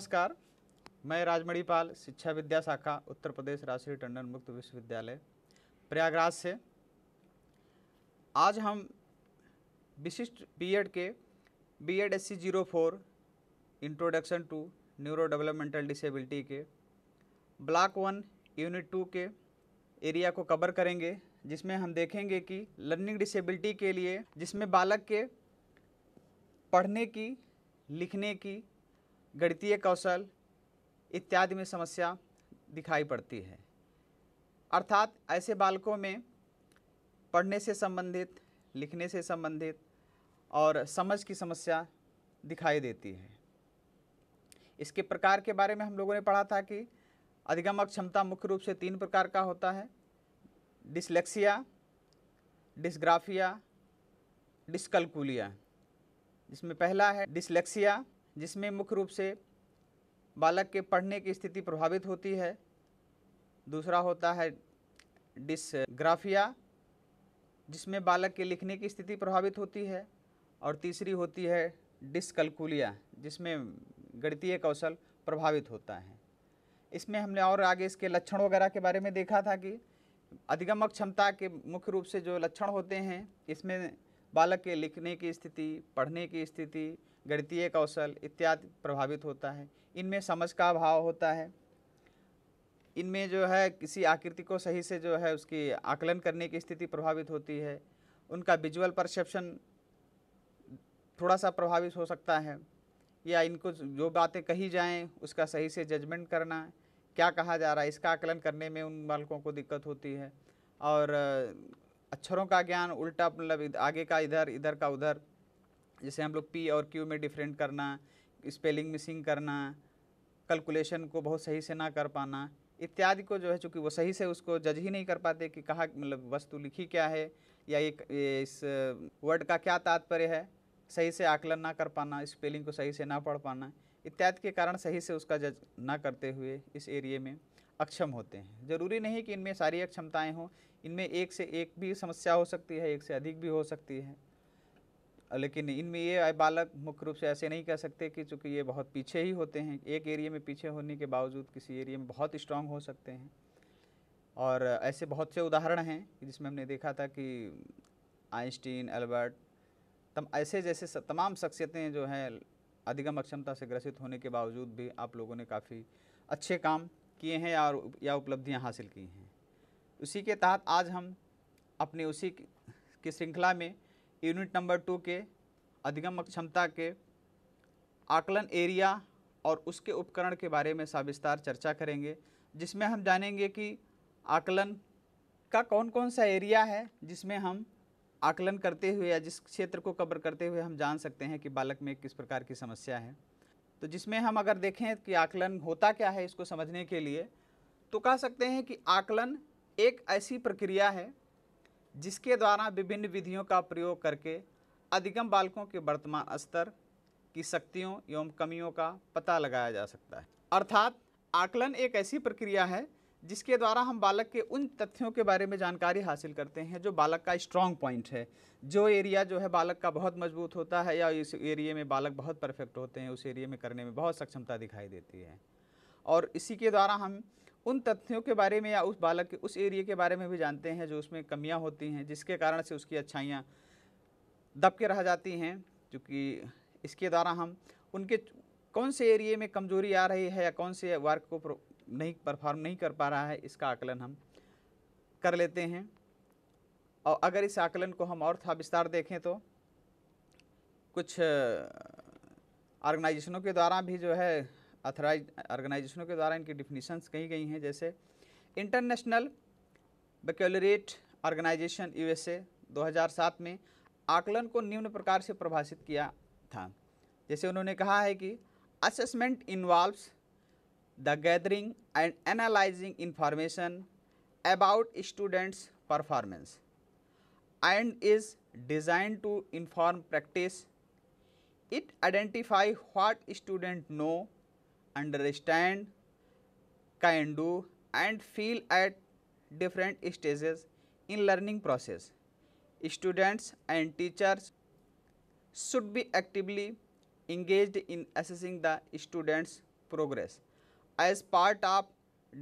नमस्कार मैं राजमणिपाल शिक्षा विद्या शाखा उत्तर प्रदेश राष्ट्रीय टंडन मुक्त विश्वविद्यालय प्रयागराज से आज हम विशिष्ट बीएड के B Ed S C zero four introduction to neuro developmental disability के ब्लॉक वन यूनिट टू के एरिया को कवर करेंगे जिसमें हम देखेंगे कि लर्निंग डिसेबिलिटी के लिए जिसमें बालक के पढ़ने की लिखने की गणितीय कौशल इत्यादि में समस्या दिखाई पड़ती है अर्थात ऐसे बालकों में पढ़ने से संबंधित लिखने से संबंधित और समझ की समस्या दिखाई देती है इसके प्रकार के बारे में हम लोगों ने पढ़ा था कि अधिगमक क्षमता मुख्य रूप से तीन प्रकार का होता है डिसलेक्सिया डिस्ग्राफिया डिसकलकुलिया जिसमें पहला है डिसलेक्सिया जिसमें मुख्य रूप से बालक के पढ़ने की स्थिति प्रभावित होती है दूसरा होता है डिसग्राफिया जिसमें बालक के लिखने की स्थिति प्रभावित होती है और तीसरी होती है डिसकलकुलिया जिसमें गणितीय कौशल प्रभावित होता है इसमें हमने और आगे इसके लक्षण वगैरह के बारे में देखा था कि अधिगमक क्षमता के मुख्य रूप से जो लक्षण होते हैं इसमें बालक के लिखने की स्थिति पढ़ने की स्थिति गणितीय कौशल इत्यादि प्रभावित होता है इनमें समझ का अभाव होता है इनमें जो है किसी आकृति को सही से जो है उसकी आकलन करने की स्थिति प्रभावित होती है उनका विजुअल परसेप्शन थोड़ा सा प्रभावित हो सकता है या इनको जो बातें कही जाएं उसका सही से जजमेंट करना क्या कहा जा रहा है इसका आकलन करने में उन बालकों को दिक्कत होती है और अक्षरों का ज्ञान उल्टा मतलब आगे का इधर इधर का उधर जैसे हम लोग पी और क्यू में डिफरेंट करना स्पेलिंग मिसिंग करना कैलकुलेशन को बहुत सही से ना कर पाना इत्यादि को जो है चूँकि वो सही से उसको जज ही नहीं कर पाते कि कहा मतलब वस्तु लिखी क्या है या एक इस वर्ड का क्या तात्पर्य है सही से आकलन ना कर पाना स्पेलिंग को सही से ना पढ़ पाना इत्यादि के कारण सही से उसका जज ना करते हुए इस एरिए में अक्षम होते हैं ज़रूरी नहीं कि इनमें सारी अक्षमताएँ हों इनमें एक से एक भी समस्या हो सकती है एक से अधिक भी हो सकती है लेकिन इनमें ये बालक मुख्य रूप से ऐसे नहीं कह सकते कि चूँकि ये बहुत पीछे ही होते हैं एक एरिया में पीछे होने के बावजूद किसी एरिया में बहुत स्ट्रांग हो सकते हैं और ऐसे बहुत से उदाहरण हैं जिसमें हमने देखा था कि आइंस्टीन एल्बर्ट तम ऐसे जैसे तमाम शख्सियतें जो हैं अधिगम अक्षमता से ग्रसित होने के बावजूद भी आप लोगों ने काफ़ी अच्छे काम किए हैं या या उपलब्धियाँ हासिल की हैं उसी के तहत आज हम अपने उसी की श्रृंखला में यूनिट नंबर टू के अधिगम क्षमता के आकलन एरिया और उसके उपकरण के बारे में सविस्तार चर्चा करेंगे जिसमें हम जानेंगे कि आकलन का कौन कौन सा एरिया है जिसमें हम आकलन करते हुए या जिस क्षेत्र को कवर करते हुए हम जान सकते हैं कि बालक में किस प्रकार की समस्या है तो जिसमें हम अगर देखें कि आकलन होता क्या है इसको समझने के लिए तो कह सकते हैं कि आकलन एक ऐसी प्रक्रिया है जिसके द्वारा विभिन्न विधियों का प्रयोग करके अधिगम बालकों के वर्तमान स्तर की शक्तियों एवं कमियों का पता लगाया जा सकता है अर्थात आकलन एक ऐसी प्रक्रिया है जिसके द्वारा हम बालक के उन तथ्यों के बारे में जानकारी हासिल करते हैं जो बालक का स्ट्रॉन्ग पॉइंट है जो एरिया जो है बालक का बहुत मजबूत होता है या इस एरिए में बालक बहुत परफेक्ट होते हैं उस एरिए में करने में बहुत सक्षमता दिखाई देती है और इसी के द्वारा हम उन तथ्यों के बारे में या उस बालक के उस एरिए के बारे में भी जानते हैं जो उसमें कमियां होती हैं जिसके कारण से उसकी अच्छाइयाँ दब के रह जाती हैं चूँकि इसके द्वारा हम उनके कौन से एरिए में कमजोरी आ रही है या कौन से वर्क को नहीं परफॉर्म नहीं कर पा रहा है इसका आकलन हम कर लेते हैं और अगर इस आकलन को हम और था विस्तार देखें तो कुछ ऑर्गेनाइजेशनों के द्वारा भी जो है अथराइज ऑर्गेनाइजेशनों के द्वारा इनकी डिफिनीशंस कही गई हैं जैसे इंटरनेशनल बक्यूलरेट ऑर्गेनाइजेशन यूएसए 2007 में आकलन को निम्न प्रकार से प्रभाषित किया था जैसे उन्होंने कहा है कि assessment involves the gathering and analysing information about students performance and is design to inform practice it identify what student know understand, can do and feel at different stages in learning process. Students and teachers should be actively engaged in assessing the students progress as part of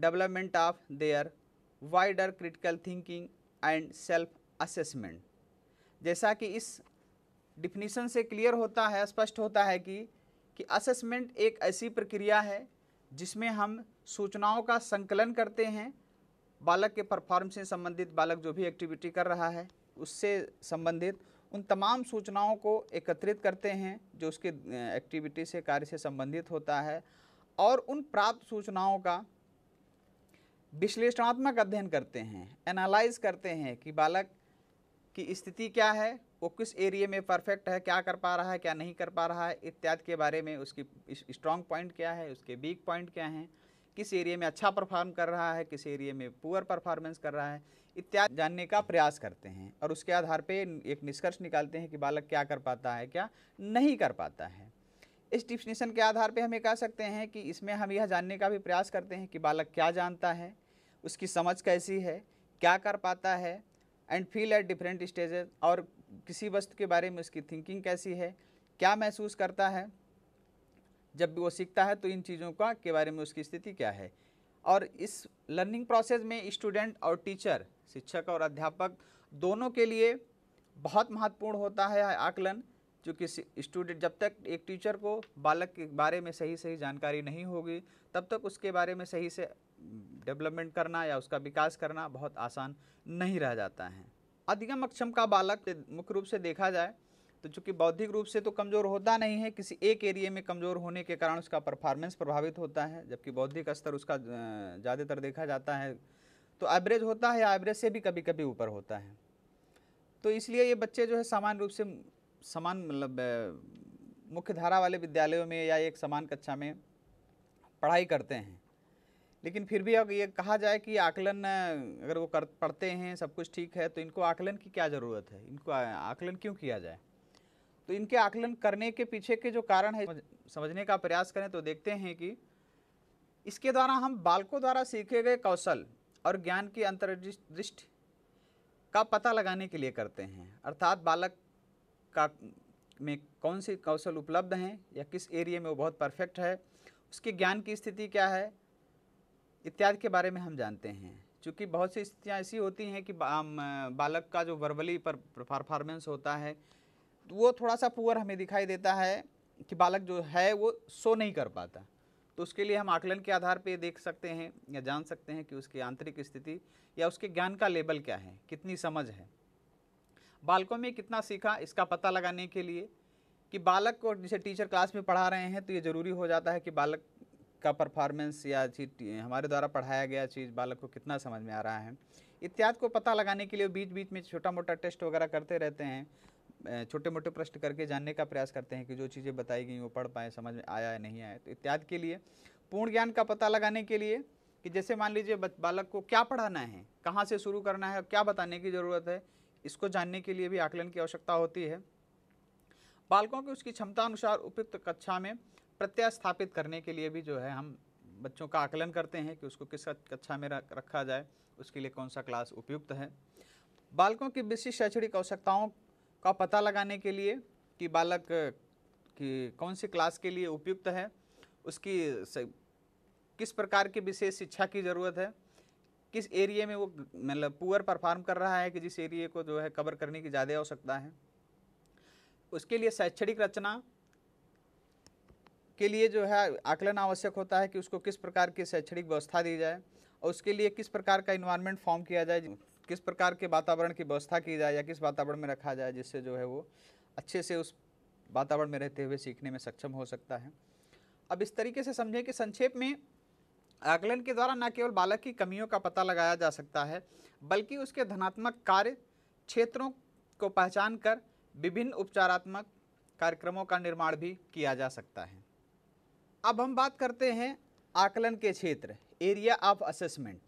development of their wider critical thinking and self assessment जैसा कि इस definition से clear होता है स्पष्ट होता है कि कि असेसमेंट एक ऐसी प्रक्रिया है जिसमें हम सूचनाओं का संकलन करते हैं बालक के परफॉर्म से संबंधित बालक जो भी एक्टिविटी कर रहा है उससे संबंधित उन तमाम सूचनाओं को एकत्रित करते हैं जो उसके एक्टिविटी से कार्य से संबंधित होता है और उन प्राप्त सूचनाओं का विश्लेषणात्मक अध्ययन करते हैं एनालाइज करते हैं कि बालक कि स्थिति क्या है वो किस एरिए में परफेक्ट है क्या कर पा रहा है क्या नहीं कर पा रहा है इत्यादि के बारे में उसकी स्ट्रॉन्ग पॉइंट क्या है उसके वीक पॉइंट क्या हैं किस एरिए में अच्छा परफॉर्म कर रहा है किस एरिए में पुअर परफॉर्मेंस कर रहा है इत्यादि जानने का प्रयास करते हैं और उसके आधार पे एक निष्कर्ष निकालते हैं कि बालक क्या कर पाता है क्या नहीं कर पाता है इस डिफिनेशन के आधार पे हमें कह सकते हैं कि इसमें हम यह जानने का भी प्रयास करते हैं कि बालक क्या जानता है उसकी समझ कैसी है क्या कर पाता है and feel at different stages और किसी वस्तु के बारे में उसकी थिंकिंग कैसी है क्या महसूस करता है जब भी वो सीखता है तो इन चीज़ों का के बारे में उसकी स्थिति क्या है और इस लर्निंग प्रोसेस में स्टूडेंट और टीचर शिक्षक और अध्यापक दोनों के लिए बहुत महत्वपूर्ण होता है आकलन क्योंकि स्टूडेंट जब तक एक टीचर को बालक के बारे में सही सही जानकारी नहीं होगी तब तक उसके बारे में सही से डेवलपमेंट करना या उसका विकास करना बहुत आसान नहीं रह जाता है अधिगम अक्षम का बालक मुख्य रूप से देखा जाए तो चूंकि बौद्धिक रूप से तो कमज़ोर होता नहीं है किसी एक एरिए में कमज़ोर होने के कारण उसका परफॉर्मेंस प्रभावित होता है जबकि बौद्धिक स्तर उसका ज़्यादातर देखा जाता है तो एवरेज होता है या एवरेज से भी कभी कभी ऊपर होता है तो इसलिए ये बच्चे जो है सामान्य रूप से समान मतलब मुख्य धारा वाले विद्यालयों में या एक समान कक्षा में पढ़ाई करते हैं लेकिन फिर भी अगर ये कहा जाए कि आकलन अगर वो कर पढ़ते हैं सब कुछ ठीक है तो इनको आकलन की क्या ज़रूरत है इनको आकलन क्यों किया जाए तो इनके आकलन करने के पीछे के जो कारण है समझने का प्रयास करें तो देखते हैं कि इसके द्वारा हम बालकों द्वारा सीखे गए कौशल और ज्ञान की अंतर्दृष्टि का पता लगाने के लिए करते हैं अर्थात बालक का में कौन से कौशल उपलब्ध हैं या किस एरिया में वो बहुत परफेक्ट है उसके ज्ञान की स्थिति क्या है इत्यादि के बारे में हम जानते हैं चूँकि बहुत सी स्थितियाँ ऐसी होती हैं कि बालक का जो वर्बली पर परफॉर्मेंस होता है तो वो थोड़ा सा पुअर हमें दिखाई देता है कि बालक जो है वो सो नहीं कर पाता तो उसके लिए हम आकलन के आधार पर देख सकते हैं या जान सकते हैं कि उसकी आंतरिक स्थिति या उसके ज्ञान का लेवल क्या है कितनी समझ है बालकों में कितना सीखा इसका पता लगाने के लिए कि बालक को जैसे टीचर क्लास में पढ़ा रहे हैं तो ये ज़रूरी हो जाता है कि बालक का परफॉर्मेंस या हमारे द्वारा पढ़ाया गया चीज़ बालक को कितना समझ में आ रहा है इत्यादि को पता लगाने के लिए बीच बीच में छोटा मोटा टेस्ट वगैरह करते रहते हैं छोटे मोटे प्रश्न करके जानने का प्रयास करते हैं कि जो चीज़ें बताई गई वो पढ़ पाएँ समझ में आया या नहीं आया तो इत्यादि के लिए पूर्ण ज्ञान का पता लगाने के लिए कि जैसे मान लीजिए बालक को क्या पढ़ाना है कहाँ से शुरू करना है और क्या बताने की ज़रूरत है इसको जानने के लिए भी आकलन की आवश्यकता होती है बालकों की उसकी क्षमता अनुसार उपयुक्त कक्षा में प्रत्यास्थापित करने के लिए भी जो है हम बच्चों का आकलन करते हैं कि उसको किस कक्षा में रखा जाए उसके लिए कौन सा क्लास उपयुक्त है बालकों की विशिष्ट शैक्षणिक आवश्यकताओं का पता लगाने के लिए कि बालक की कौन सी क्लास के लिए उपयुक्त है उसकी किस प्रकार की विशेष शिक्षा की ज़रूरत है किस एरिए में वो मतलब पुअर परफॉर्म कर रहा है कि जिस एरिए को जो है कवर करने की ज़्यादा आवश्यकता है उसके लिए शैक्षणिक रचना के लिए जो है आकलन आवश्यक होता है कि उसको किस प्रकार की शैक्षणिक व्यवस्था दी जाए और उसके लिए किस प्रकार का इन्वायरमेंट फॉर्म किया जाए किस प्रकार के वातावरण की व्यवस्था की जाए या किस वातावरण में रखा जाए जिससे जो है वो अच्छे से उस वातावरण में रहते हुए सीखने में सक्षम हो सकता है अब इस तरीके से समझें कि संक्षेप में आकलन के द्वारा न केवल बालक की कमियों का पता लगाया जा सकता है बल्कि उसके धनात्मक कार्य क्षेत्रों को पहचान कर विभिन्न उपचारात्मक कार्यक्रमों का निर्माण भी किया जा सकता है अब हम बात करते हैं आकलन के क्षेत्र area of assessment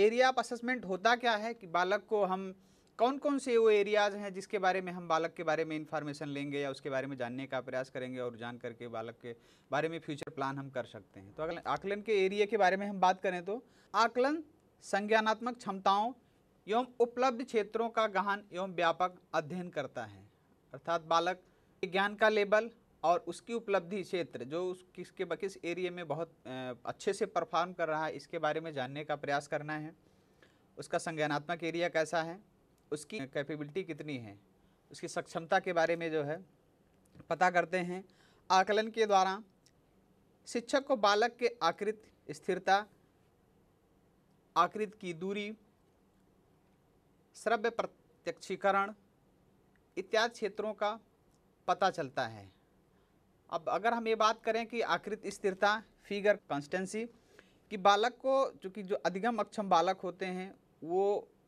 area of assessment होता क्या है कि बालक को हम कौन कौन से वो एरियाज़ हैं जिसके बारे में हम बालक के बारे में इन्फॉर्मेशन लेंगे या उसके बारे में जानने का प्रयास करेंगे और जान करके बालक के बारे में फ्यूचर प्लान हम कर सकते हैं तो अगर आकलन के एरिया के बारे में हम बात करें तो आकलन संज्ञानात्मक क्षमताओं एवं उपलब्ध क्षेत्रों का गहन एवं व्यापक अध्ययन करता है अर्थात बालक ज्ञान का लेवल और उसकी उपलब्धि क्षेत्र जो उस किसके किस एरिए में बहुत अच्छे से परफॉर्म कर रहा है इसके बारे में जानने का प्रयास करना है उसका संज्ञानात्मक एरिया कैसा है उसकी कैपेबिलिटी कितनी है उसकी सक्षमता के बारे में जो है पता करते हैं आकलन के द्वारा शिक्षक को बालक के आकृत स्थिरता आकृत की दूरी श्रव्य प्रत्यक्षीकरण इत्यादि क्षेत्रों का पता चलता है अब अगर हम ये बात करें कि आकृत स्थिरता फिगर कंस्टेंसी कि बालक को चूँकि जो अधिगम अक्षम बालक होते हैं वो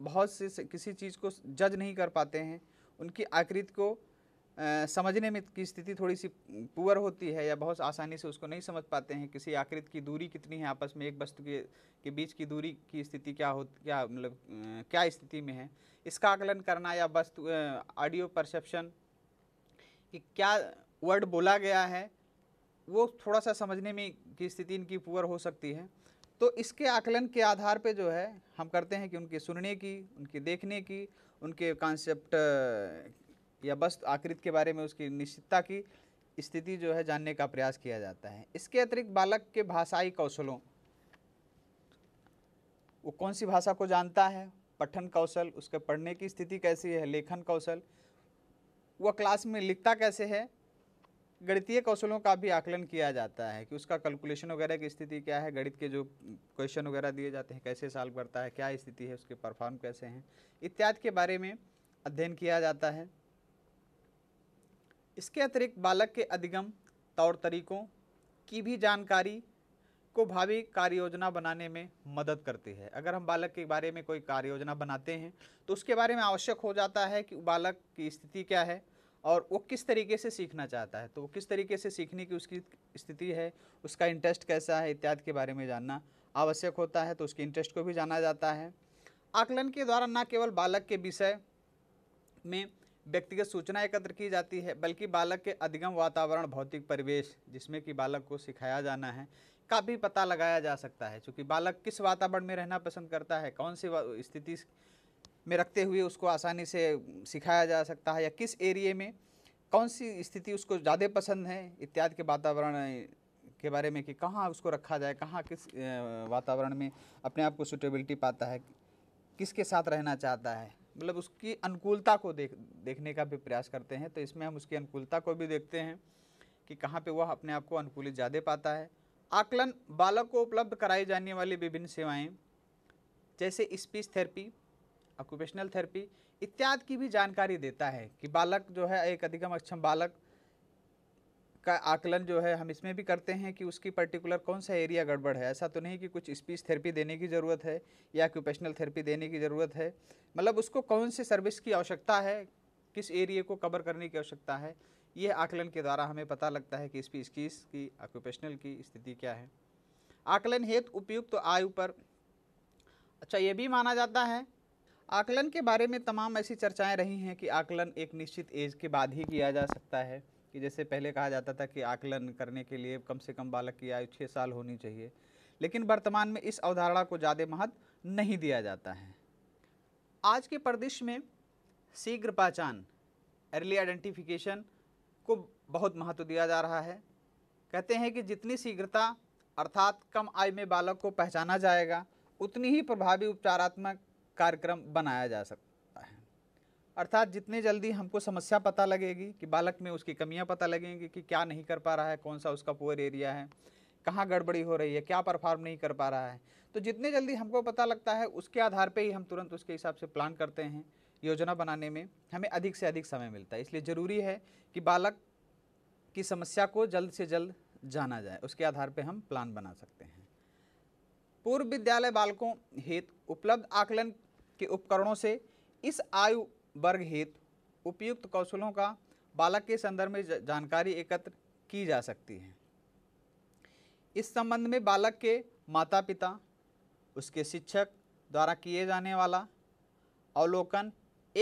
बहुत से किसी चीज़ को जज नहीं कर पाते हैं उनकी आकृति को आ, समझने में की स्थिति थोड़ी सी पुअर होती है या बहुत आसानी से उसको नहीं समझ पाते हैं किसी आकृति की दूरी कितनी है आपस में एक वस्तु के के बीच की दूरी की स्थिति क्या हो क्या मतलब क्या स्थिति में है इसका आकलन करना या वस्तु ऑडियो परसेप्शन कि क्या वर्ड बोला गया है वो थोड़ा सा समझने में की स्थिति इनकी पुअर हो सकती है तो इसके आकलन के आधार पे जो है हम करते हैं कि उनके सुनने की उनके देखने की उनके कॉन्सेप्ट या वस्तु आकृत के बारे में उसकी निश्चितता की स्थिति जो है जानने का प्रयास किया जाता है इसके अतिरिक्त बालक के भाषाई कौशलों वो कौन सी भाषा को जानता है पठन कौशल उसके पढ़ने की स्थिति कैसी है लेखन कौशल वह क्लास में लिखता कैसे है गणितीय कौशलों का भी आकलन किया जाता है कि उसका कैलकुलेशन वगैरह की स्थिति क्या है गणित के जो क्वेश्चन वगैरह दिए जाते हैं कैसे साल करता है क्या स्थिति है उसके परफॉर्म कैसे हैं इत्यादि के बारे में अध्ययन किया जाता है इसके अतिरिक्त बालक के अधिगम तौर तरीकों की भी जानकारी को भावी कार्य योजना बनाने में मदद करती है अगर हम बालक के बारे में कोई कार्य योजना बनाते हैं तो उसके बारे में आवश्यक हो जाता है कि बालक की स्थिति क्या है और वो किस तरीके से सीखना चाहता है तो वो किस तरीके से सीखने की उसकी स्थिति है उसका इंटरेस्ट कैसा है इत्यादि के बारे में जानना आवश्यक होता है तो उसके इंटरेस्ट को भी जाना जाता है आकलन के द्वारा न केवल बालक के विषय में व्यक्तिगत सूचना एकत्र की जाती है बल्कि बालक के अधिगम वातावरण भौतिक परिवेश जिसमें कि बालक को सिखाया जाना है का भी पता लगाया जा सकता है क्योंकि बालक किस वातावरण में रहना पसंद करता है कौन सी स्थिति में रखते हुए उसको आसानी से सिखाया जा सकता है या किस एरिए में कौन सी स्थिति उसको ज़्यादा पसंद है इत्यादि के वातावरण के बारे में कि कहाँ उसको रखा जाए कहाँ किस वातावरण में अपने आप को सुटेबिलिटी पाता है किसके साथ रहना चाहता है मतलब उसकी अनुकूलता को देख देखने का भी प्रयास करते हैं तो इसमें हम उसकी अनुकूलता को भी देखते हैं कि कहाँ पे वह अपने आप को अनुकूलित ज़्यादा पाता है आकलन बालक को उपलब्ध कराई जाने वाली विभिन्न सेवाएं जैसे स्पीच थेरेपी ऑक्यूपेशनल थेरेपी इत्यादि की भी जानकारी देता है कि बालक जो है एक अधिगम अक्षम बालक का आकलन जो है हम इसमें भी करते हैं कि उसकी पर्टिकुलर कौन सा एरिया गड़बड़ है ऐसा तो नहीं कि कुछ स्पीच थेरेपी देने की ज़रूरत है या ऑक्यूपेशनल थेरेपी देने की ज़रूरत है मतलब उसको कौन सी सर्विस की आवश्यकता है किस एरिए को कवर करने की आवश्यकता है यह आकलन के द्वारा हमें पता लगता है कि स्पीच किस की ऑक्यूपेशनल की स्थिति क्या है आकलन हेतु उपयुक्त तो आयु पर अच्छा ये भी माना जाता है आकलन के बारे में तमाम ऐसी चर्चाएं रही हैं कि आकलन एक निश्चित एज के बाद ही किया जा सकता है कि जैसे पहले कहा जाता था कि आकलन करने के लिए कम से कम बालक की आयु छः साल होनी चाहिए लेकिन वर्तमान में इस अवधारणा को ज़्यादा महत्व नहीं दिया जाता है आज के परिदृश्य में शीघ्र पहचान अर्ली आइडेंटिफिकेशन को बहुत महत्व दिया जा रहा है कहते हैं कि जितनी शीघ्रता अर्थात कम आयु में बालक को पहचाना जाएगा उतनी ही प्रभावी उपचारात्मक कार्यक्रम बनाया जा सकता है अर्थात जितने जल्दी हमको समस्या पता लगेगी कि बालक में उसकी कमियां पता लगेंगी कि क्या नहीं कर पा रहा है कौन सा उसका पुअर एरिया है कहाँ गड़बड़ी हो रही है क्या परफॉर्म नहीं कर पा रहा है तो जितने जल्दी हमको पता लगता है उसके आधार पर ही हम तुरंत उसके हिसाब से प्लान करते हैं योजना बनाने में हमें अधिक से अधिक समय मिलता है इसलिए ज़रूरी है कि बालक की समस्या को जल्द से जल्द जाना जाए उसके आधार पर हम प्लान बना सकते हैं पूर्व विद्यालय बालकों हित उपलब्ध आकलन के उपकरणों से इस आयु वर्ग हित उपयुक्त कौशलों का बालक के संदर्भ में जानकारी एकत्र की जा सकती है इस संबंध में बालक के माता पिता उसके शिक्षक द्वारा किए जाने वाला अवलोकन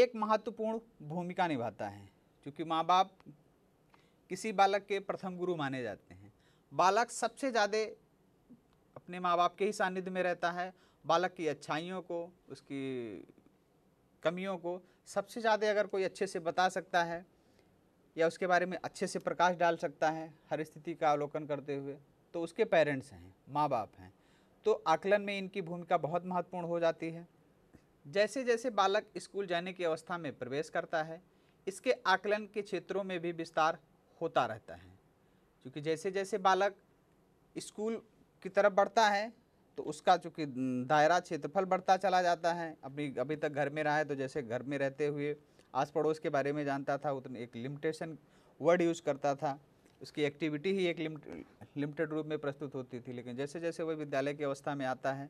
एक महत्वपूर्ण भूमिका निभाता है क्योंकि माँ बाप किसी बालक के प्रथम गुरु माने जाते हैं बालक सबसे ज़्यादा अपने माँ बाप के ही सानिध्य में रहता है बालक की अच्छाइयों को उसकी कमियों को सबसे ज़्यादा अगर कोई अच्छे से बता सकता है या उसके बारे में अच्छे से प्रकाश डाल सकता है हर स्थिति का अवलोकन करते हुए तो उसके पेरेंट्स हैं माँ बाप हैं तो आकलन में इनकी भूमिका बहुत महत्वपूर्ण हो जाती है जैसे जैसे बालक स्कूल जाने की अवस्था में प्रवेश करता है इसके आकलन के क्षेत्रों में भी विस्तार होता रहता है क्योंकि जैसे जैसे बालक स्कूल की तरफ बढ़ता है तो उसका चूँकि दायरा क्षेत्रफल बढ़ता चला जाता है अभी अभी तक घर में रहा है तो जैसे घर में रहते हुए आस पड़ोस के बारे में जानता था उतने एक लिमिटेशन वर्ड यूज़ करता था उसकी एक्टिविटी ही एक लिमिटेड रूप में प्रस्तुत होती थी लेकिन जैसे जैसे वह विद्यालय की अवस्था में आता है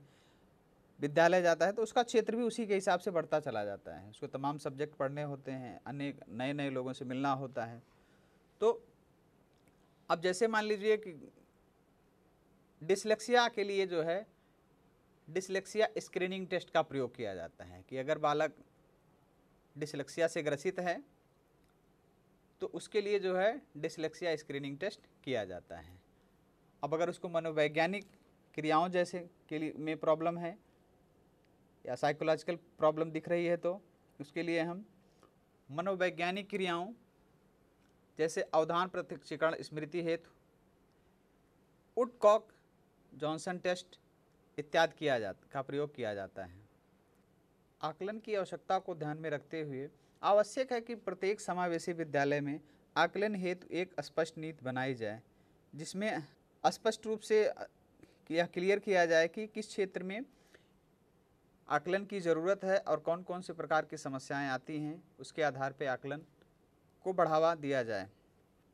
विद्यालय जाता है तो उसका क्षेत्र भी उसी के हिसाब से बढ़ता चला जाता है उसको तमाम सब्जेक्ट पढ़ने होते हैं अनेक नए नए लोगों से मिलना होता है तो अब जैसे मान लीजिए कि डिसलेक्सिया के लिए जो है डिसलेक्सिया स्क्रीनिंग टेस्ट का प्रयोग किया जाता है कि अगर बालक डिसलेक्सिया से ग्रसित है तो उसके लिए जो है डिसलेक्सिया स्क्रीनिंग टेस्ट किया जाता है अब अगर उसको मनोवैज्ञानिक क्रियाओं जैसे के लिए में प्रॉब्लम है या साइकोलॉजिकल प्रॉब्लम दिख रही है तो उसके लिए हम मनोवैज्ञानिक क्रियाओं जैसे अवधान प्रत्यक्षीकरण स्मृति हेतु उडकॉक जॉनसन टेस्ट इत्यादि किया जा का प्रयोग किया जाता है आकलन की आवश्यकता को ध्यान में रखते हुए आवश्यक है कि प्रत्येक समावेशी विद्यालय में आकलन हेतु एक स्पष्ट नीति बनाई जाए जिसमें स्पष्ट रूप से यह क्लियर किया जाए कि किस क्षेत्र में आकलन की ज़रूरत है और कौन कौन से प्रकार की समस्याएं आती हैं उसके आधार पर आकलन को बढ़ावा दिया जाए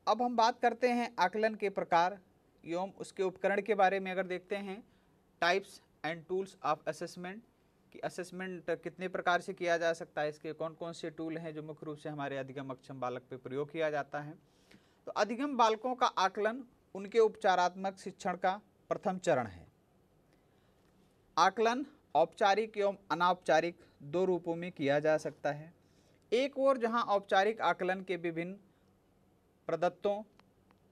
अब हम बात करते हैं आकलन के प्रकार एवं उसके उपकरण के बारे में अगर देखते हैं types and tools of assessment कि असेसमेंट कितने प्रकार से किया जा सकता है इसके कौन कौन से टूल हैं जो मुख्य रूप से हमारे अधिगम अक्षम बालक पर प्रयोग किया जाता है तो अधिगम बालकों का आकलन उनके उपचारात्मक शिक्षण का प्रथम चरण है आकलन औपचारिक एवं अनौपचारिक दो रूपों में किया जा सकता है एक ओर जहां औपचारिक आकलन के विभिन्न प्रदत्तों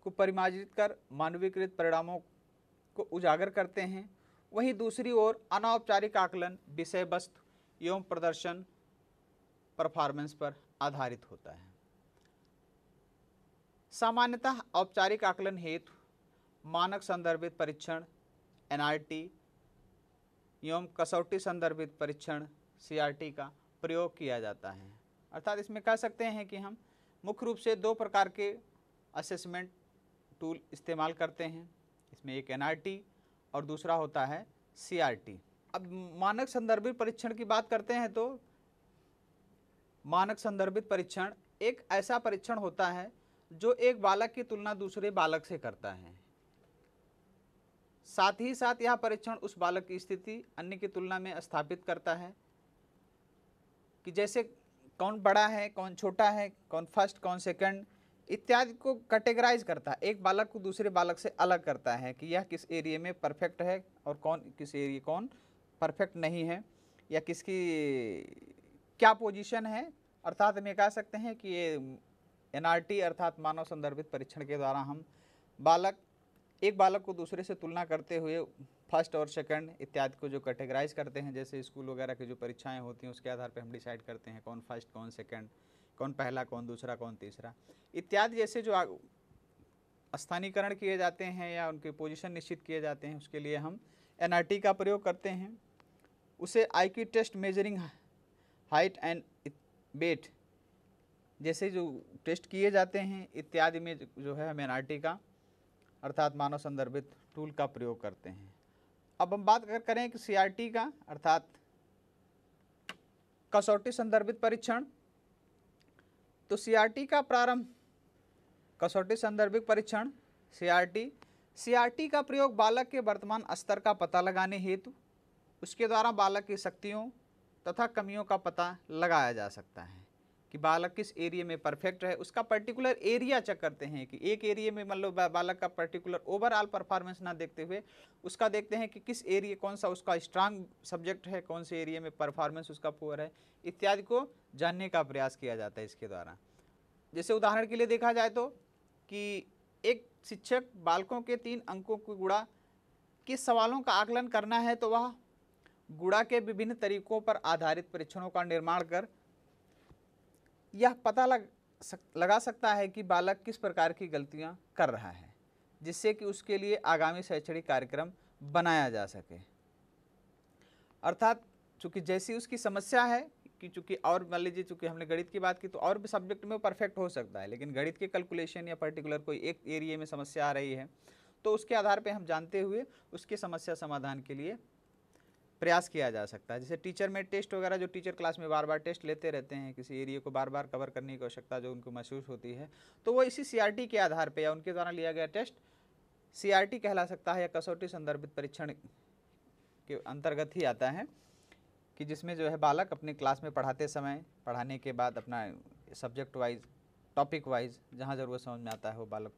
को परिमार्जित कर मानवीकृत परिणामों को उजागर करते हैं वहीं दूसरी ओर अनौपचारिक आकलन विषय वस्तु एवं प्रदर्शन परफॉर्मेंस पर आधारित होता है सामान्यतः औपचारिक आकलन हेतु मानक संदर्भित परीक्षण एनआरटी एवं कसौटी संदर्भित परीक्षण सीआरटी का प्रयोग किया जाता है अर्थात इसमें कह सकते हैं कि हम मुख्य रूप से दो प्रकार के असेसमेंट टूल इस्तेमाल करते हैं इसमें एक एनआरटी और दूसरा होता है सीआरटी अब मानक संदर्भित परीक्षण की बात करते हैं तो मानक संदर्भित परीक्षण एक ऐसा परीक्षण होता है जो एक बालक की तुलना दूसरे बालक से करता है साथ ही साथ यह परीक्षण उस बालक की स्थिति अन्य की तुलना में स्थापित करता है कि जैसे कौन बड़ा है कौन छोटा है कौन फर्स्ट कौन सेकंड इत्यादि को कैटेगराइज करता है एक बालक को दूसरे बालक से अलग करता है कि यह किस एरिए में परफेक्ट है और कौन किस एरिए कौन परफेक्ट नहीं है या किसकी क्या पोजीशन है अर्थात हम ये कह सकते हैं कि ये एन अर्थात मानव संदर्भित परीक्षण के द्वारा हम बालक एक बालक को दूसरे से तुलना करते हुए फर्स्ट और सेकंड इत्यादि को जो कैटेगराइज करते हैं जैसे स्कूल वगैरह की जो परीक्षाएं होती हैं उसके आधार पर हम डिसाइड करते हैं कौन फर्स्ट कौन सेकंड कौन पहला कौन दूसरा कौन तीसरा इत्यादि जैसे जो स्थानीकरण किए जाते हैं या उनके पोजीशन निश्चित किए जाते हैं उसके लिए हम एनआरटी का प्रयोग करते हैं उसे IQ test measuring height and weight जैसे जो टेस्ट किए जाते हैं इत्यादि में जो है हम एन का अर्थात मानव संदर्भित टूल का प्रयोग करते हैं अब हम बात करें कि सी का अर्थात कसौटी संदर्भित परीक्षण तो सीआरटी का प्रारंभ कसौटी संदर्भिक परीक्षण सीआरटी सीआरटी का प्रयोग बालक के वर्तमान स्तर का पता लगाने हेतु उसके द्वारा बालक की शक्तियों तथा कमियों का पता लगाया जा सकता है कि बालक किस एरिया में परफेक्ट है उसका पर्टिकुलर एरिया चेक करते हैं कि एक एरिया में मतलब बालक का पर्टिकुलर ओवरऑल परफॉर्मेंस ना देखते हुए उसका देखते हैं कि किस एरिया कौन सा उसका स्ट्रांग सब्जेक्ट है कौन से एरिया में परफॉर्मेंस उसका पुअर है इत्यादि को जानने का प्रयास किया जाता है इसके द्वारा जैसे उदाहरण के लिए देखा जाए तो कि एक शिक्षक बालकों के तीन अंकों को गुड़ा किस सवालों का आकलन करना है तो वह गुड़ा के विभिन्न तरीकों पर आधारित परीक्षणों का निर्माण कर यह पता लग सक लगा सकता है कि बालक किस प्रकार की गलतियां कर रहा है जिससे कि उसके लिए आगामी शैक्षणिक कार्यक्रम बनाया जा सके अर्थात चूँकि जैसी उसकी समस्या है कि चूँकि और मान लीजिए चूँकि हमने गणित की बात की तो और भी सब्जेक्ट में परफेक्ट हो सकता है लेकिन गणित के कैलकुलेशन या पर्टिकुलर कोई एक एरिए में समस्या आ रही है तो उसके आधार पर हम जानते हुए उसके समस्या समाधान के लिए प्रयास किया जा सकता है जैसे टीचर में टेस्ट वगैरह जो टीचर क्लास में बार बार टेस्ट लेते रहते हैं किसी एरिया को बार बार कवर करने की आवश्यकता जो उनको महसूस होती है तो वो इसी सी के आधार पर या उनके द्वारा लिया गया टेस्ट सी कहला सकता है या कसौटी संदर्भित परीक्षण के अंतर्गत ही आता है कि जिसमें जो है बालक अपने क्लास में पढ़ाते समय पढ़ाने के बाद अपना सब्जेक्ट वाइज टॉपिक वाइज जहाँ जरूरत समझ में आता है वो बालक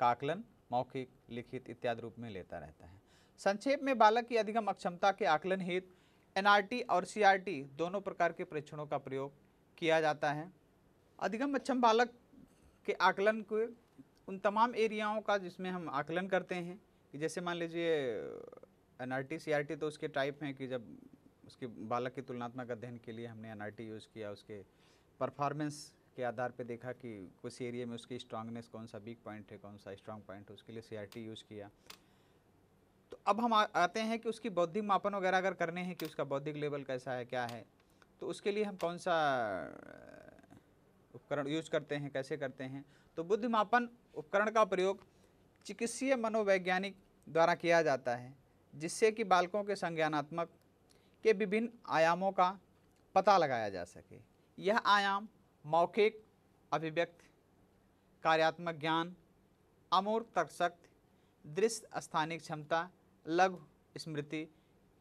का आकलन मौखिक लिखित इत्यादि रूप में लेता रहता है संक्षेप में बालक की अधिगम अक्षमता के आकलन हित एनआरटी और सीआरटी दोनों प्रकार के परीक्षणों का प्रयोग किया जाता है अधिगम अक्षम बालक के आकलन के उन तमाम एरियाओं का जिसमें हम आकलन करते हैं जैसे मान लीजिए एनआरटी सीआरटी तो उसके टाइप हैं कि जब उसके बालक की तुलनात्मक अध्ययन के लिए हमने एनआरटी यूज़ किया उसके परफॉर्मेंस के आधार पर देखा कि कुछ एरिया में उसकी स्ट्रांगनेस कौन सा वीक पॉइंट है कौन सा स्ट्रांग पॉइंट है उसके लिए सीआरटी यूज़ किया तो अब हम आते हैं कि उसकी बौद्धिक मापन वगैरह अगर करने हैं कि उसका बौद्धिक लेवल कैसा है क्या है तो उसके लिए हम कौन सा उपकरण यूज करते हैं कैसे करते हैं तो बुद्धिमापन उपकरण का प्रयोग चिकित्सीय मनोवैज्ञानिक द्वारा किया जाता है जिससे कि बालकों के संज्ञानात्मक के विभिन्न आयामों का पता लगाया जा सके यह आयाम मौखिक अभिव्यक्त कार्यात्मक ज्ञान अमूर्त तर्कशक्त दृश्य स्थानिक क्षमता लघु स्मृति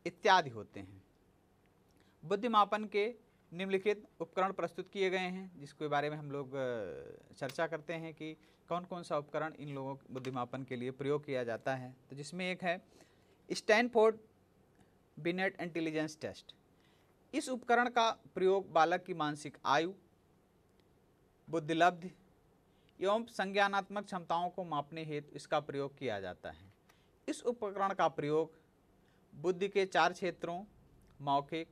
इत्यादि होते हैं बुद्धिमापन के निम्नलिखित उपकरण प्रस्तुत किए गए हैं जिसके बारे में हम लोग चर्चा करते हैं कि कौन कौन सा उपकरण इन लोगों के बुद्धिमापन के लिए प्रयोग किया जाता है तो जिसमें एक है स्टैनफोर्ड बिनेट इंटेलिजेंस टेस्ट इस उपकरण का प्रयोग बालक की मानसिक आयु बुद्धिलब्धि एवं संज्ञानात्मक क्षमताओं को मापने हेतु इसका प्रयोग किया जाता है इस उपकरण का प्रयोग बुद्धि के चार क्षेत्रों मौखिक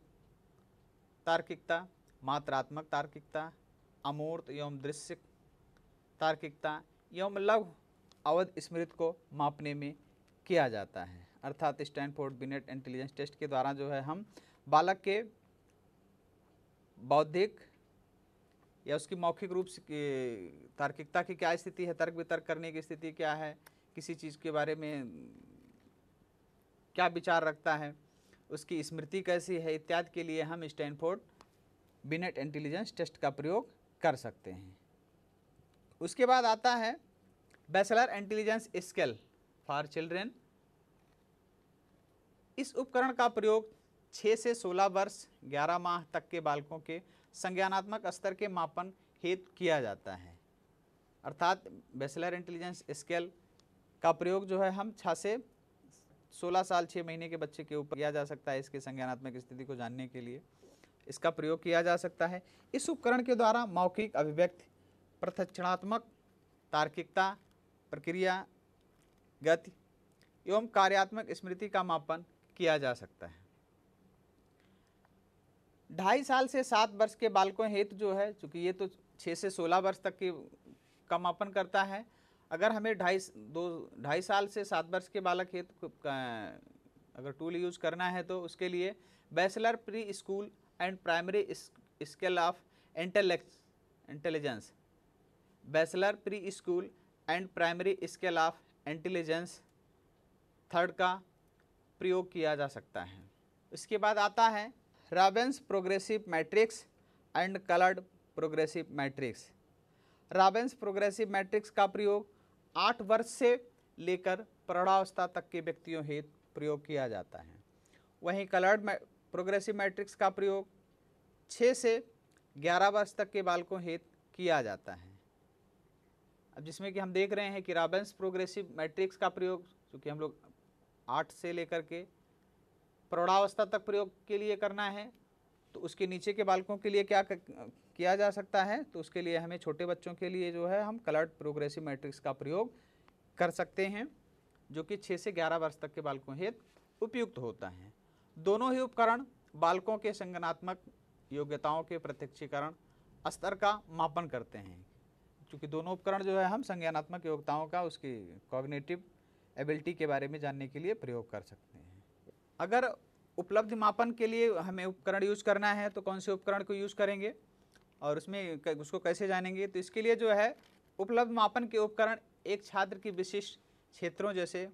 तार्किकता मात्रात्मक तार्किकता अमूर्त एवं दृश्य तार्किकता एवं लघु अवध स्मृत को मापने में किया जाता है अर्थात स्टैनफोर्ड बिनेट इंटेलिजेंस टेस्ट के द्वारा जो है हम बालक के बौद्धिक या उसकी मौखिक रूप से तार्किकता की क्या स्थिति है तर्क वितर्क करने की स्थिति क्या है किसी चीज़ के बारे में क्या विचार रखता है उसकी स्मृति कैसी है इत्यादि के लिए हम स्टैनफोर्ड बिनेट इंटेलिजेंस टेस्ट का प्रयोग कर सकते हैं उसके बाद आता है Wechsler intelligence scale for children इस उपकरण का प्रयोग 6 से 16 वर्ष 11 माह तक के बालकों के संज्ञानात्मक स्तर के मापन हेतु किया जाता है अर्थात बैसलर इंटेलिजेंस स्केल का प्रयोग जो है हम छः से सोलह साल छः महीने के बच्चे के ऊपर किया जा सकता है इसके संज्ञानात्मक स्थिति को जानने के लिए इसका प्रयोग किया जा सकता है इस उपकरण के द्वारा मौखिक अभिव्यक्ति प्रथक्षणात्मक तार्किकता प्रक्रिया गति एवं कार्यात्मक स्मृति का मापन किया जा सकता है ढाई साल से सात वर्ष के बालकों हेतु जो है चूँकि ये तो छः से सोलह वर्ष तक की का मापन करता है अगर हमें ढाई दो ढाई साल से सात वर्ष के बालक हेतु तो, अगर टूल यूज करना है तो उसके लिए Wechsler preschool and primary scale of intellect intelligence Wechsler preschool and primary scale of intelligence third का प्रयोग किया जा सकता है इसके बाद आता है Raven's progressive matrices and coloured progressive matrices Raven's progressive matrices का प्रयोग आठ वर्ष से लेकर प्रौढ़ावस्था तक के व्यक्तियों हेतु प्रयोग किया जाता है वहीं कलर्ड प्रोग्रेसिव मैट्रिक्स का प्रयोग छः से ग्यारह वर्ष तक के बालकों हेतु किया जाता है अब जिसमें कि हम देख रहे हैं कि राबेंस प्रोग्रेसिव मैट्रिक्स का प्रयोग चूँकि हम लोग आठ से लेकर के प्रौढ़ावस्था तक प्रयोग के लिए करना है तो उसके नीचे के बालकों के लिए क्या किया जा सकता है तो उसके लिए हमें छोटे बच्चों के लिए जो है हम कलर्ड प्रोग्रेसिव मैट्रिक्स का प्रयोग कर सकते हैं जो कि 6 से 11 वर्ष तक के बालकों हेतु उपयुक्त होता है दोनों ही उपकरण बालकों के संगनात्मक योग्यताओं के प्रत्यक्षीकरण स्तर का मापन करते हैं क्योंकि दोनों उपकरण जो है हम संज्ञानात्मक योग्यताओं का उसकी कॉग्नेटिव एबिलिटी के बारे में जानने के लिए प्रयोग कर सकते हैं अगर उपलब्धि मापन के लिए हमें उपकरण यूज करना है तो कौन से उपकरण को यूज करेंगे और उसमें उसको कैसे जानेंगे तो इसके लिए जो है उपलब्ध मापन के उपकरण एक छात्र की विशिष्ट क्षेत्रों जैसे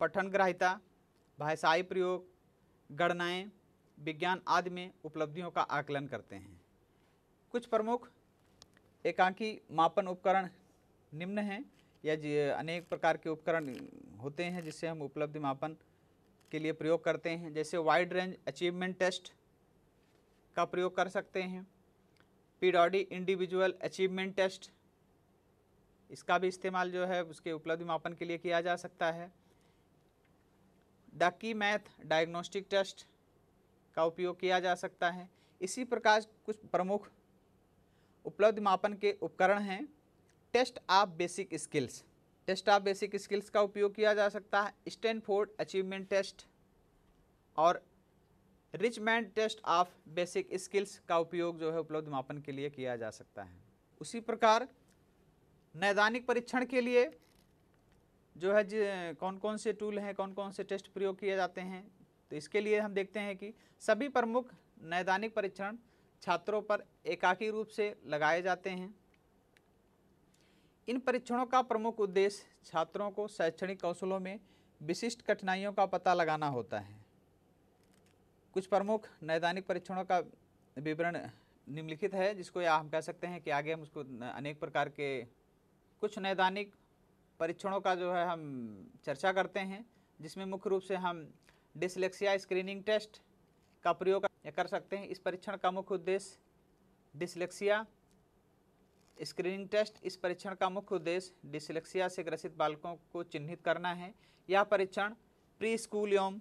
पठन ग्राहिता भाषाई प्रयोग गणनाएं विज्ञान आदि में उपलब्धियों का आकलन करते हैं कुछ प्रमुख एकांकी मापन उपकरण निम्न हैं या अनेक प्रकार के उपकरण होते हैं जिससे हम उपलब्धि मापन के लिए प्रयोग करते हैं जैसे वाइड रेंज अचीवमेंट टेस्ट का प्रयोग कर सकते हैं पीडॉडी इंडिविजुअल अचीवमेंट टेस्ट इसका भी इस्तेमाल जो है उसके उपलब्धि मापन के लिए किया जा सकता है the key math diagnostic test का उपयोग किया जा सकता है इसी प्रकार कुछ प्रमुख उपलब्ध मापन के उपकरण हैं test of basic skills test of basic skills का उपयोग किया जा सकता है स्टैनफोर्ड अचीवमेंट टेस्ट और rich man test of basic skills का उपयोग जो है उपलब्ध मापन के लिए किया जा सकता है उसी प्रकार नैदानिक परीक्षण के लिए जो है कौन कौन से टूल हैं कौन कौन से टेस्ट प्रयोग किए जाते हैं तो इसके लिए हम देखते हैं कि सभी प्रमुख नैदानिक परीक्षण छात्रों पर एकाकी रूप से लगाए जाते हैं इन परीक्षणों का प्रमुख उद्देश्य छात्रों को शैक्षणिक कौशलों में विशिष्ट कठिनाइयों का पता लगाना होता है कुछ प्रमुख नैदानिक परीक्षणों का विवरण निम्नलिखित है जिसको या हम कह सकते हैं कि आगे हम उसको अनेक प्रकार के कुछ नैदानिक परीक्षणों का जो है हम चर्चा करते हैं जिसमें मुख्य रूप से हम डिसलेक्सिया स्क्रीनिंग टेस्ट का प्रयोग कर सकते हैं इस परीक्षण का मुख्य उद्देश्य डिसलेक्सिया स्क्रीनिंग टेस्ट इस परीक्षण का मुख्य उद्देश्य डिसलेक्सिया से ग्रसित बालकों को चिन्हित करना है यह परीक्षण प्री स्कूल एवं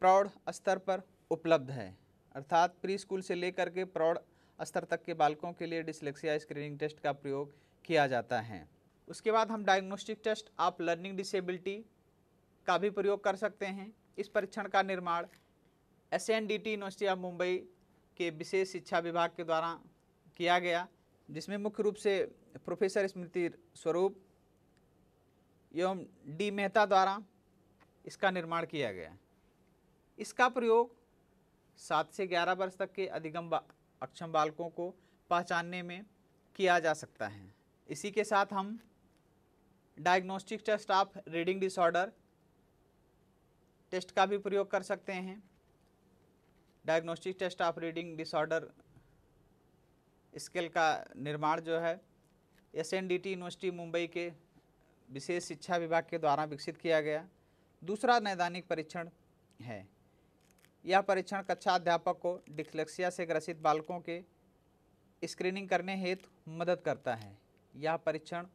प्रौढ़ स्तर पर उपलब्ध है अर्थात प्री स्कूल से लेकर के प्रौढ़ स्तर तक के बालकों के लिए डिसलेक्सिया स्क्रीनिंग टेस्ट का प्रयोग किया जाता है उसके बाद हम diagnostic test of learning disability का भी प्रयोग कर सकते हैं इस परीक्षण का निर्माण S N D T university of Mumbai के विशेष शिक्षा विभाग के द्वारा किया गया जिसमें मुख्य रूप से प्रोफेसर स्मृति स्वरूप एवं डी मेहता द्वारा इसका निर्माण किया गया इसका प्रयोग सात से ग्यारह वर्ष तक के अधिगम अक्षम बालकों को पहचानने में किया जा सकता है इसी के साथ हम diagnostic test of reading disorder test का भी प्रयोग कर सकते हैं diagnostic test of reading disorder scale का निर्माण जो है एस यूनिवर्सिटी मुंबई के विशेष शिक्षा विभाग के द्वारा विकसित किया गया दूसरा नैदानिक परीक्षण है यह परीक्षण कक्षा अध्यापक को डिफ्लेक्सिया से ग्रसित बालकों के स्क्रीनिंग करने हेतु मदद करता है यह परीक्षण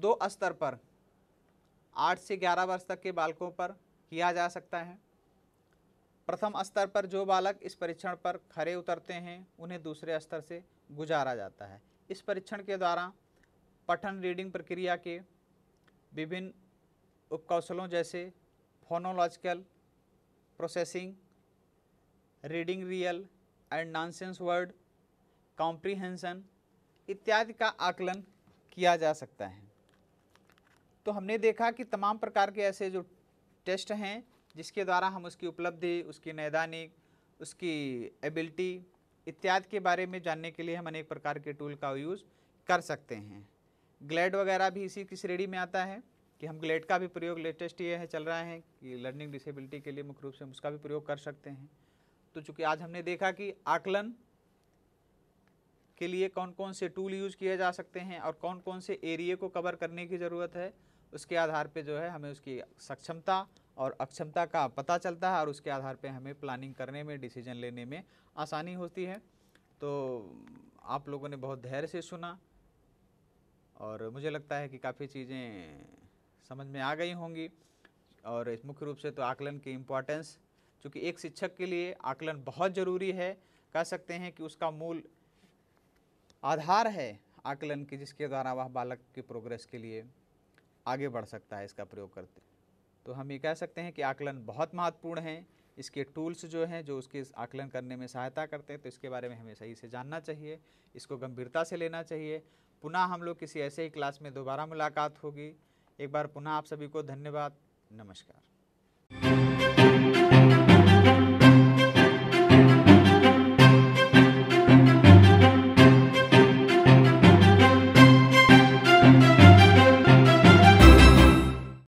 दो स्तर पर आठ से ग्यारह वर्ष तक के बालकों पर किया जा सकता है प्रथम स्तर पर जो बालक इस परीक्षण पर खरे उतरते हैं उन्हें दूसरे स्तर से गुजारा जाता है इस परीक्षण के द्वारा पठन रीडिंग प्रक्रिया के विभिन्न उपकौशलों जैसे phonological processing, reading real and nonsense word comprehension इत्यादि का आकलन किया जा सकता है तो हमने देखा कि तमाम प्रकार के ऐसे जो टेस्ट हैं जिसके द्वारा हम उसकी उपलब्धि उसकी नैदानिक उसकी एबिलिटी इत्यादि के बारे में जानने के लिए हम अनेक प्रकार के टूल का यूज़ कर सकते हैं ग्लैड वगैरह भी इसी की श्रेणी में आता है कि हम ग्लेट का भी प्रयोग लेटेस्ट ये है चल रहा है कि लर्निंग डिसेबिलिटी के लिए मुख्य रूप से हम उसका भी प्रयोग कर सकते हैं तो चूँकि आज हमने देखा कि आकलन के लिए कौन कौन से टूल यूज किए जा सकते हैं और कौन कौन से एरिए को कवर करने की ज़रूरत है उसके आधार पर जो है हमें उसकी सक्षमता और अक्षमता का पता चलता है और उसके आधार पर हमें प्लानिंग करने में डिसीजन लेने में आसानी होती है तो आप लोगों ने बहुत धैर्य से सुना और मुझे लगता है कि काफ़ी चीज़ें समझ में आ गई होंगी और मुख्य रूप से तो आकलन की इम्पोर्टेंस चूँकि एक शिक्षक के लिए आकलन बहुत ज़रूरी है कह सकते हैं कि उसका मूल आधार है आकलन की जिसके द्वारा वह बालक की प्रोग्रेस के लिए आगे बढ़ सकता है इसका प्रयोग करते तो हम ये कह सकते हैं कि आकलन बहुत महत्वपूर्ण है इसके टूल्स जो हैं जो उसके आकलन करने में सहायता करते हैं तो इसके बारे में हमें सही से जानना चाहिए इसको गंभीरता से लेना चाहिए पुनः हम लोग किसी ऐसे ही क्लास में दोबारा मुलाकात होगी एक बार पुनः आप सभी को धन्यवाद नमस्कार